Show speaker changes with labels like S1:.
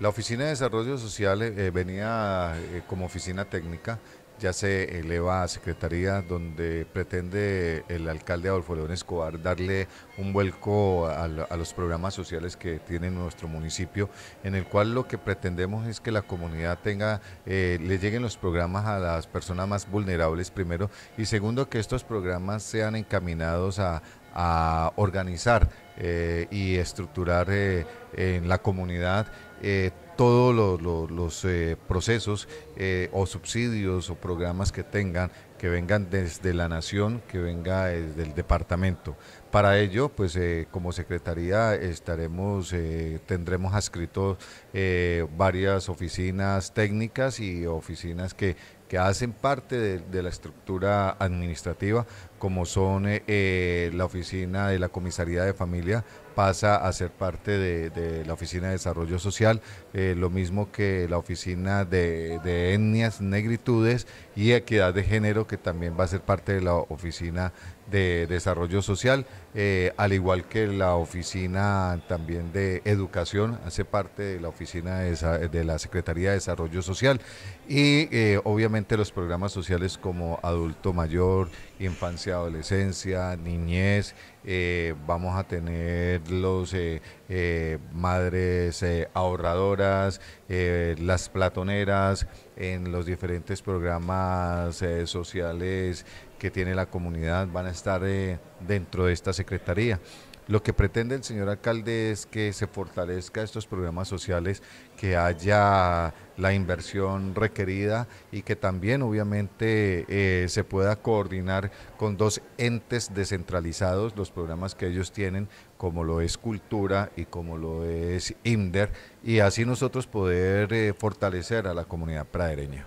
S1: La Oficina de Desarrollo Social eh, eh, venía eh, como oficina técnica ya se eleva a Secretaría, donde pretende el alcalde Adolfo León Escobar darle un vuelco a, los programas sociales que tiene nuestro municipio, en el cual lo que pretendemos es que la comunidad tenga, eh, le lleguen los programas a las personas más vulnerables primero, y segundo, que estos programas sean encaminados a, organizar eh, y estructurar eh, en la comunidad todos los eh, procesos eh, o subsidios o programas que tengan, que vengan desde la nación, que venga eh, desde el departamento. Para ello, pues como secretaría estaremos, tendremos adscritos varias oficinas técnicas y oficinas que que hacen parte de, la estructura administrativa, como son eh, eh, la oficina de la comisaría de familia, pasa a ser parte de, la oficina de desarrollo social, eh, lo mismo que la oficina de, de etnias, negritudes y equidad de género, que también va a ser parte de la oficina de Desarrollo Social, eh, al igual que la oficina también de Educación, hace parte de la oficina de, la Secretaría de Desarrollo Social y eh, obviamente los programas sociales como adulto mayor, infancia, adolescencia, niñez, eh, vamos a tener los madres ahorradoras, las platoneras en los diferentes programas sociales que tiene la comunidad van a estar eh, dentro de esta secretaría. Lo que pretende el señor alcalde es que se fortalezca estos programas sociales, que haya la inversión requerida y que también obviamente eh, se pueda coordinar con dos entes descentralizados los programas que ellos tienen, como lo es Cultura y como lo es INDER, y así nosotros poder eh, fortalecer a la comunidad pradereña.